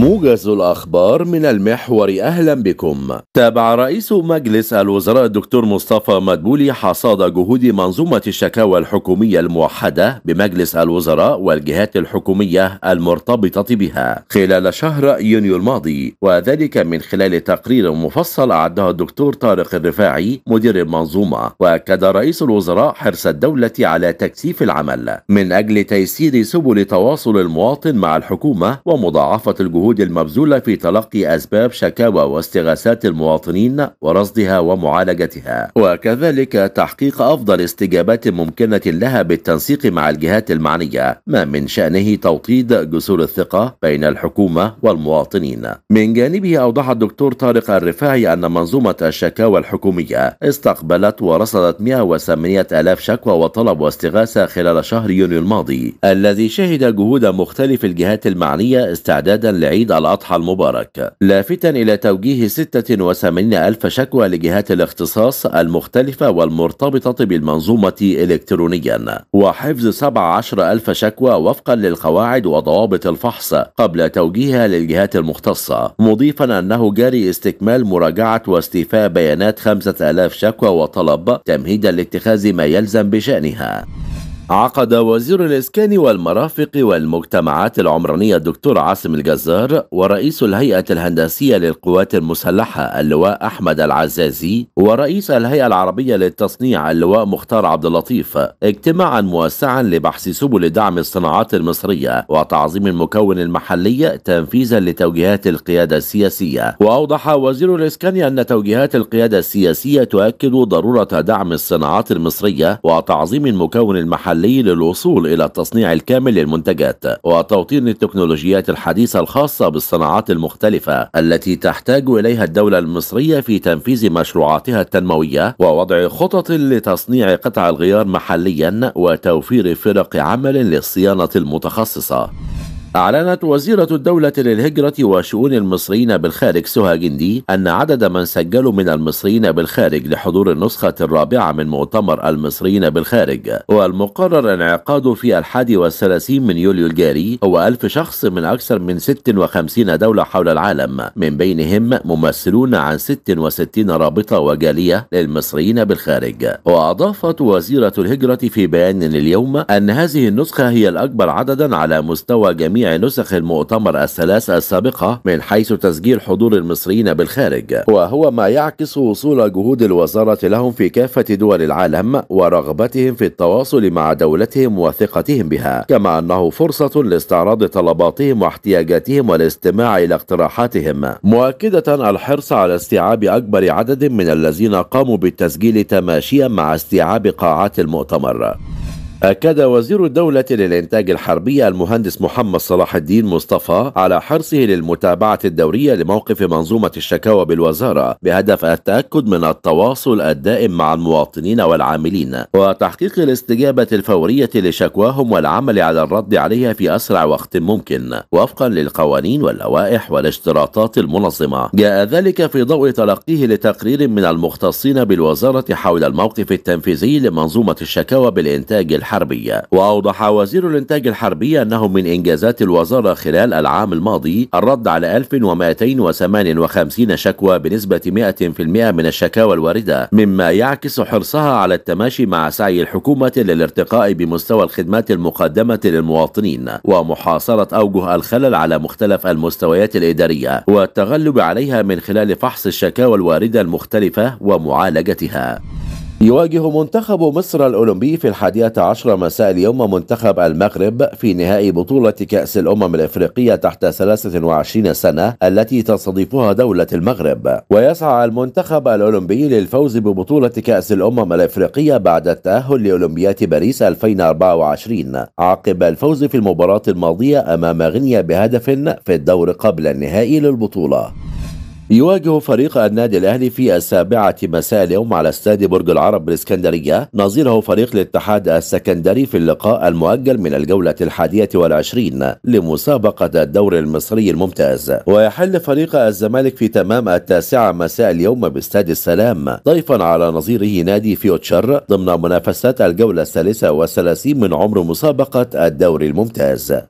موجز الأخبار من المحور أهلا بكم تابع رئيس مجلس الوزراء الدكتور مصطفى مدبولي حصاد جهود منظومة الشكاوى الحكومية الموحدة بمجلس الوزراء والجهات الحكومية المرتبطة بها خلال شهر يونيو الماضي وذلك من خلال تقرير مفصل أعده الدكتور طارق الرفاعي مدير المنظومة وأكد رئيس الوزراء حرص الدولة على تكثيف العمل من أجل تيسير سبل تواصل المواطن مع الحكومة ومضاعفة الجهود الجهود المبذولة في تلقي أسباب شكاوى واستغاثات المواطنين ورصدها ومعالجتها وكذلك تحقيق أفضل استجابات ممكنة لها بالتنسيق مع الجهات المعنية ما من شأنه توطيد جسور الثقة بين الحكومة والمواطنين من جانبه أوضح الدكتور طارق الرفاعي أن منظومة الشكاوى الحكومية استقبلت ورصدت 108 ألاف شكوى وطلب واستغاثة خلال شهر يونيو الماضي الذي شهد جهود مختلف الجهات المعنية استعدادا لعيد عيد الأضحى المبارك لافتا إلى توجيه 86 ألف شكوى لجهات الاختصاص المختلفة والمرتبطة بالمنظومة إلكترونيا وحفظ 17 ألف شكوى وفقا للقواعد وضوابط الفحص قبل توجيهها للجهات المختصة مضيفا أنه جاري استكمال مراجعة واستيفاء بيانات 5000 شكوى وطلب تمهيدا لاتخاذ ما يلزم بشأنها عقد وزير الإسكان والمرافق والمجتمعات العمرانية الدكتور عاصم الجزار ورئيس الهيئة الهندسية للقوات المسلحة اللواء أحمد العزازي ورئيس الهيئة العربية للتصنيع اللواء مختار عبد اللطيف اجتماعا موسعا لبحث سبل دعم الصناعات المصرية وتعظيم المكون المحلي تنفيذا لتوجيهات القيادة السياسية وأوضح وزير الإسكان أن توجيهات القيادة السياسية تؤكد ضرورة دعم الصناعات المصرية وتعظيم المكون المحلي محلي للوصول إلى التصنيع الكامل للمنتجات وتوطين التكنولوجيات الحديثة الخاصة بالصناعات المختلفة التي تحتاج إليها الدولة المصرية في تنفيذ مشروعاتها التنموية ووضع خطط لتصنيع قطع الغيار محليا وتوفير فرق عمل للصيانة المتخصصة أعلنت وزيرة الدولة للهجرة وشؤون المصريين بالخارج سهى جندي أن عدد من سجلوا من المصريين بالخارج لحضور النسخة الرابعة من مؤتمر المصريين بالخارج والمقرر انعقاده في الحادي والثلاثين من يوليو الجاري هو ألف شخص من أكثر من 56 دولة حول العالم من بينهم ممثلون عن 66 رابطة وجالية للمصريين بالخارج وأضافت وزيرة الهجرة في بيان اليوم أن هذه النسخة هي الأكبر عددا على مستوى جميع جميع نسخ المؤتمر الثلاث السابقة من حيث تسجيل حضور المصريين بالخارج وهو ما يعكس وصول جهود الوزارة لهم في كافة دول العالم ورغبتهم في التواصل مع دولتهم وثقتهم بها كما أنه فرصة لاستعراض طلباتهم واحتياجاتهم والاستماع إلى اقتراحاتهم مؤكدة الحرص على استيعاب أكبر عدد من الذين قاموا بالتسجيل تماشيا مع استيعاب قاعات المؤتمر أكد وزير الدولة للإنتاج الحربي المهندس محمد صلاح الدين مصطفى على حرصه للمتابعة الدورية لموقف منظومة الشكاوى بالوزارة بهدف التأكد من التواصل الدائم مع المواطنين والعاملين وتحقيق الاستجابة الفورية لشكواهم والعمل على الرد عليها في أسرع وقت ممكن وفقا للقوانين واللوائح والاشتراطات المنظمة جاء ذلك في ضوء تلقيه لتقرير من المختصين بالوزارة حول الموقف التنفيذي لمنظومة الشكاوى بالإنتاج الحربي الحربية وأوضح وزير الإنتاج الحربي أنه من إنجازات الوزارة خلال العام الماضي الرد على 1258 شكوى بنسبة 100% من الشكاوى الواردة مما يعكس حرصها على التماشي مع سعي الحكومة للارتقاء بمستوى الخدمات المقدمة للمواطنين ومحاصرة أوجه الخلل على مختلف المستويات الإدارية والتغلب عليها من خلال فحص الشكاوى الواردة المختلفة ومعالجتها يواجه منتخب مصر الأولمبي في الحادية عشر مساء اليوم منتخب المغرب في نهائي بطولة كأس الأمم الإفريقية تحت 23 سنة التي تستضيفها دولة المغرب ويسعى المنتخب الأولمبي للفوز ببطولة كأس الأمم الإفريقية بعد التأهل لأولمبياد باريس 2024 عقب الفوز في المباراة الماضية أمام غينيا بهدف في الدور قبل النهائي للبطولة يواجه فريق النادي الاهلي في السابعة مساء اليوم على استاد برج العرب بالاسكندرية نظيره فريق الاتحاد السكندري في اللقاء المؤجل من الجولة الحادية والعشرين لمسابقة الدوري المصري الممتاز ويحل فريق الزمالك في تمام التاسعة مساء اليوم باستاد السلام ضيفا على نظيره نادي فيوتشر ضمن منافسات الجولة الثالثة والثلاثين من عمر مسابقة الدوري الممتاز